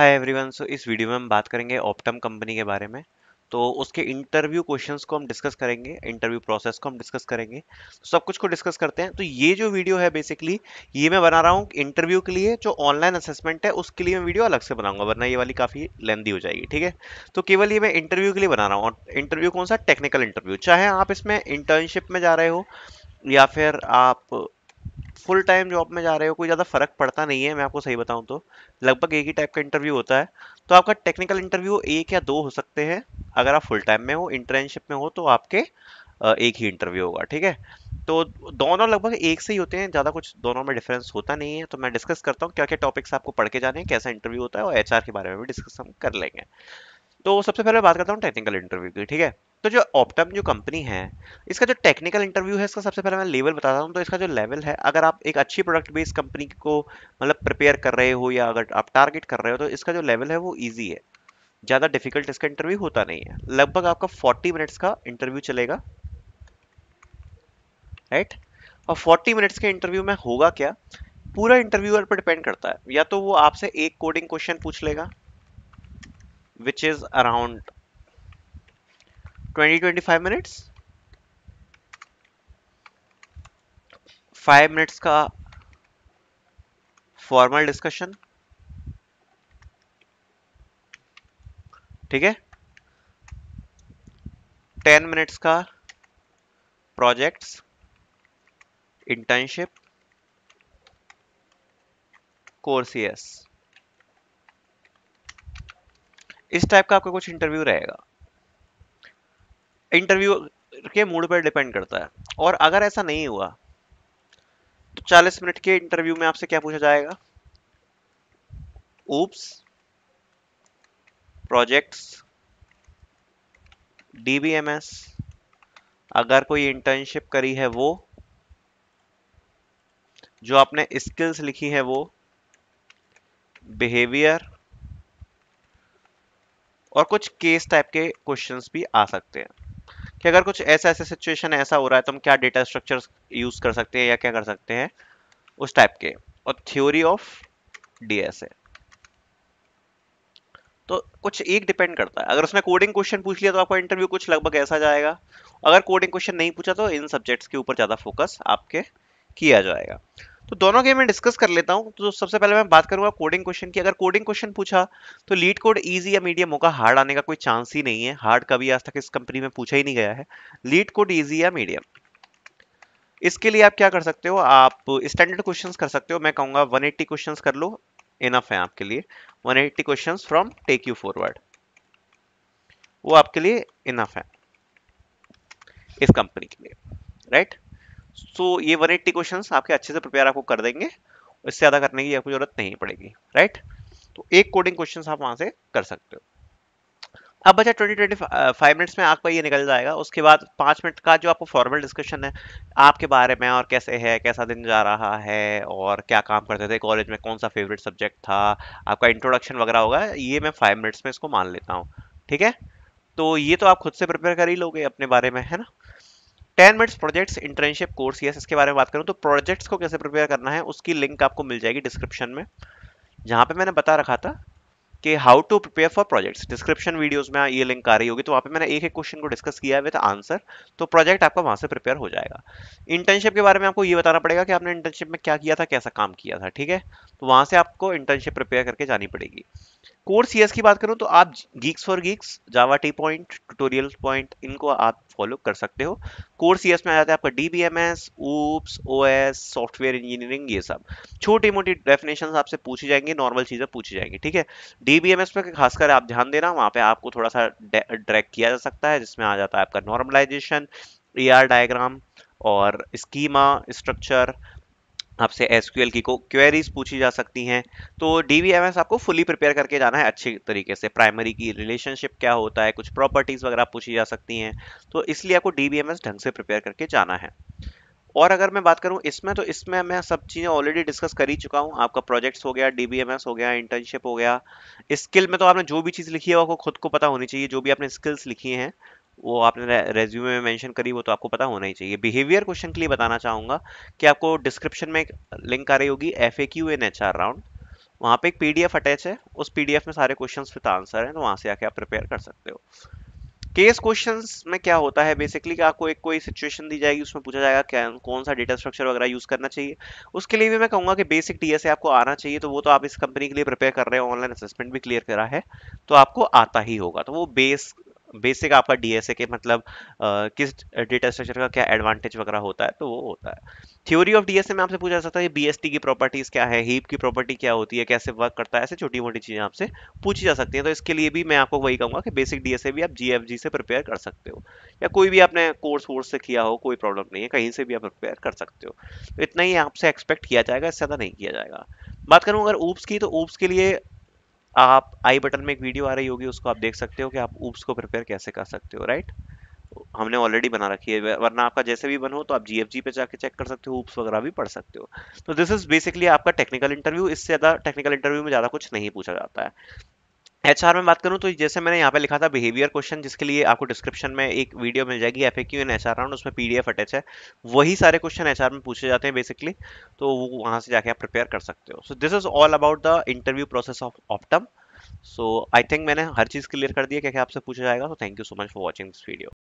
Hi everyone so इस video में हम बात करेंगे ऑप्टम कंपनी के बारे में तो उसके इंटरव्यू क्वेश्चंस को हम डिस्कस करेंगे इंटरव्यू प्रोसेस को हम डिस्कस करेंगे तो सब कुछ को डिस्कस करते हैं तो ये जो वीडियो है बेसिकली ये मैं बना रहा हूँ इंटरव्यू के लिए जो ऑनलाइन असेसमेंट है उसके लिए मैं वीडियो अलग से बनाऊंगा वरना ये वाली काफ़ी लेंदी हो जाएगी ठीक है तो केवल ये मैं इंटरव्यू के लिए बना रहा हूँ और इंटरव्यू कौन सा टेक्निकल इंटरव्यू चाहे आप इसमें इंटर्नशिप में जा रहे हो या फिर आप फुल टाइम जॉब में जा रहे हो कोई ज़्यादा फ़र्क पड़ता नहीं है मैं आपको सही बताऊँ तो लगभग एक ही टाइप का इंटरव्यू होता है तो आपका टेक्निकल इंटरव्यू एक या दो हो सकते हैं अगर आप फुल टाइम में हो इंटर्नशिप में हो तो आपके एक ही इंटरव्यू होगा ठीक है तो दोनों लगभग एक से ही होते हैं ज़्यादा कुछ दोनों में डिफरेंस होता नहीं है तो मैं डिस्कस करता हूँ क्या क्या टॉपिक्स आपको पढ़ के जाने हैं कैसा इंटरव्यू होता है और एच के बारे में भी डिस्कस हम कर लेंगे तो सबसे पहले बात करता हूँ टेक्निकल इंटरव्यू की ठीक है तो जो ऑप्टम जो कंपनी है इसका जो टेक्निकल इंटरव्यू है इसका सबसे पहले मैं लेवल बताता हूँ तो इसका जो लेवल है अगर आप एक अच्छी प्रोडक्ट बेस्ड कंपनी को मतलब प्रिपेयर कर रहे हो या अगर आप टारगेट कर रहे हो तो इसका जो लेवल है वो ईजी है ज़्यादा डिफिकल्ट इसका इंटरव्यू होता नहीं है लगभग आपका फोर्टी मिनट्स का इंटरव्यू चलेगा राइट और फोर्टी मिनट्स के इंटरव्यू में होगा क्या पूरा इंटरव्यूअर पर डिपेंड करता है या तो वो आपसे एक कोडिंग क्वेश्चन पूछ लेगा which is around 20 25 minutes five minutes का फॉर्मल डिस्कशन ठीक है टेन मिनट्स का प्रोजेक्ट्स इंटर्नशिप कोर्सियस इस टाइप का आपका कुछ इंटरव्यू रहेगा इंटरव्यू के मूड पर डिपेंड करता है और अगर ऐसा नहीं हुआ तो 40 मिनट के इंटरव्यू में आपसे क्या पूछा जाएगा ओप्स प्रोजेक्ट्स डीबीएमएस अगर कोई इंटर्नशिप करी है वो जो आपने स्किल्स लिखी है वो बिहेवियर और कुछ केस टाइप के क्वेश्चंस भी आ सकते हैं कि अगर कुछ ऐसा ऐसा सिचुएशन ऐसा हो रहा है तो हम क्या डेटा स्ट्रक्चर यूज कर सकते हैं या क्या कर सकते हैं उस टाइप के और थ्योरी ऑफ डीएसए तो कुछ एक डिपेंड करता है अगर उसने कोडिंग क्वेश्चन पूछ लिया तो आपका इंटरव्यू कुछ लगभग ऐसा जाएगा अगर कोडिंग क्वेश्चन नहीं पूछा तो इन सब्जेक्ट्स के ऊपर ज़्यादा फोकस आपके किया जाएगा तो दोनों के मैं डिस्कस कर लेता हूँ तो सबसे पहले मैं बात करूंगा कोडिंग क्वेश्चन की अगर कोडिंग क्वेश्चन पूछा तो लीड कोड ईजी या मीडियम होगा हार्ड आने का कोई चांस ही नहीं है हार्ड कभी आज तक इस कंपनी में पूछा ही नहीं गया है लीड कोड ईजी या मीडियम इसके लिए आप क्या कर सकते हो आप स्टैंडर्ड क्वेश्चंस कर सकते हो मैं कहूंगा 180 क्वेश्चंस कर लो इनफ है आपके लिए 180 questions from take you forward वो आपके लिए इनफ है इस कंपनी के लिए राइट right? सो so, ये 180 क्वेश्चन आपके अच्छे से प्रिपेयर आपको कर देंगे इससे ज़्यादा करने की आपको जरूरत नहीं पड़ेगी राइट तो एक कोडिंग क्वेश्चन आप वहाँ से कर सकते हो अब बच्चा ट्वेंटी ट्वेंटी फाइव मिनट्स में आपका ये निकल जाएगा उसके बाद पाँच मिनट का जो आपको फॉर्मल डिस्कशन है आपके बारे में और कैसे है कैसा दिन जा रहा है और क्या काम करते थे कॉलेज में कौन सा फेवरेट सब्जेक्ट था आपका इंट्रोडक्शन वगैरह होगा ये मैं फाइव मिनट्स में इसको मान लेता हूँ ठीक है तो ये तो आप खुद से प्रिपेयर कर ही लोगे अपने बारे में है ना ten minutes projects internship course yes इसके बारे में बात करूँ तो प्रोजेक्ट्स को कैसे प्रिपेयर करना है उसकी लिंक आपको मिल जाएगी डिस्क्रिप्शन में जहाँ पे मैंने बता रखा था कि how to prepare for projects description videos में ये लिंक आ रही होगी तो वहाँ पे मैंने एक एक क्वेश्चन को डिस्कस किया है विद आंसर तो प्रोजेक्ट आपका वहाँ से प्रिपेयर हो जाएगा इंटर्नशिप के बारे में आपको ये बताना पड़ेगा कि आपने इंटर्नशिप में क्या किया था कैसा काम किया था ठीक है तो वहाँ से आपको इंटर्नशिप प्रिपेयर करके जानी पड़ेगी कोर सी की बात करूँ तो आप GeeksforGeeks Java T point tutorial point इनको आप फॉलो कर सकते हो कोर्स सी में आ जाता है आपका D B M S OOPS O S software engineering ये सब छोटी मोटी डेफिनेशन आपसे पूछी जाएंगी नॉर्मल चीज़ें पूछी जाएंगी ठीक है डी बी एम एस पे खासकर आप ध्यान देना वहाँ पे आपको थोड़ा सा ड्रैक किया जा सकता है जिसमें आ जाता है आपका नॉर्मलाइजेशन ए आर डायग्राम और स्कीमा स्ट्रक्चर आपसे एस की को क्वेरीज पूछी जा सकती हैं तो डी आपको फुली प्रिपेयर करके जाना है अच्छे तरीके से प्राइमरी की रिलेशनशिप क्या होता है कुछ प्रॉपर्टीज़ वगैरह पूछी जा सकती हैं तो इसलिए आपको डी ढंग से प्रिपेयर करके जाना है और अगर मैं बात करूं इसमें तो इसमें मैं सब चीज़ें ऑलरेडी डिस्कस कर ही चुका हूं आपका प्रोजेक्ट्स हो गया डीबीएमएस हो गया इंटर्नशिप हो गया स्किल में तो आपने जो भी चीज़ लिखी है वो खुद को पता होनी चाहिए जो भी आपने स्किल्स लिखी हैं वो आपने रेज्यूमे में मेंशन करी वो तो आपको पता होना ही चाहिए बिहेवियर क्वेश्चन के लिए बताना चाहूँगा कि आपको डिस्क्रिप्शन में एक लिंक आ रही होगी F A Q N H R round वहाँ पे एक पी डी एफ अटैच है उस पी डी एफ में सारे क्वेश्चन विद आंसर हैं तो वहाँ से आके आप प्रिपेयर कर सकते हो केस क्वेश्चंस में क्या होता है बेसिकली कि आपको एक कोई सिचुएशन दी जाएगी उसमें पूछा जाएगा क्या कौन सा डेटा स्ट्रक्चर वगैरह यूज़ करना चाहिए उसके लिए भी मैं कहूँगा कि बेसिक डीएसए आपको आना चाहिए तो वो तो आप इस कंपनी के लिए प्रिपेयर कर रहे हो ऑनलाइन असेसमेंट भी क्लियर करा है तो आपको आता ही होगा तो वो बेस बेसिक आपका डीएसए के मतलब किस डेटा स्ट्रक्चर का क्या एडवांटेज वगैरह होता है तो वो होता है थ्योरी ऑफ डीएसए में आपसे पूछा जा सकता है बीएसटी की प्रॉपर्टीज क्या है हीप की प्रॉपर्टी क्या होती है कैसे वर्क करता है ऐसे छोटी मोटी चीजें आपसे पूछी जा सकती है तो इसके लिए भी मैं आपको वही कहूंगा कि बेसिक डीएसए भी आप जीएफजी से प्रिपेयर कर सकते हो या कोई भी आपने कोर्स वोर्स से किया हो कोई प्रॉब्लम नहीं है कहीं से भी आप प्रिपेयर कर सकते हो तो इतना ही आपसे एक्सपेक्ट किया जाएगा इससे ज्यादा नहीं किया जाएगा बात करूँ अगर ऊप्स की तो ऊप्स के लिए आप आई बटन में एक वीडियो आ रही होगी उसको आप देख सकते हो कि आप ऊप्स को प्रिपेयर कैसे कर सकते हो राइट हमने ऑलरेडी बना रखी है वरना आपका जैसे भी बन हो तो आप जी पे जाके चेक कर सकते हो ऊप्स वगैरह भी पढ़ सकते हो तो दिस इज बेसिकली आपका टेक्निकल इंटरव्यू इससे ज़्यादा टेक्निकल इंटरव्यू में ज़्यादा कुछ नहीं पूछा जाता है एच में बात करूं तो जैसे मैंने यहाँ पे लिखा था बिहेवियर क्वेश्चन जिसके लिए आपको डिस्क्रिप्शन में एक वीडियो मिल जाएगी F A Q N H round उसमें पीडीएफ अटैच है वही सारे क्वेश्चन एच में पूछे जाते हैं बेसिकली तो वो वहाँ से जाके आप प्रिपेयर कर सकते हो so this is all about the interview process of Optum so I think मैंने हर चीज़ क्लियर कर दिया क्या क्या आपसे पूछा जाएगा तो thank you so much for watching this video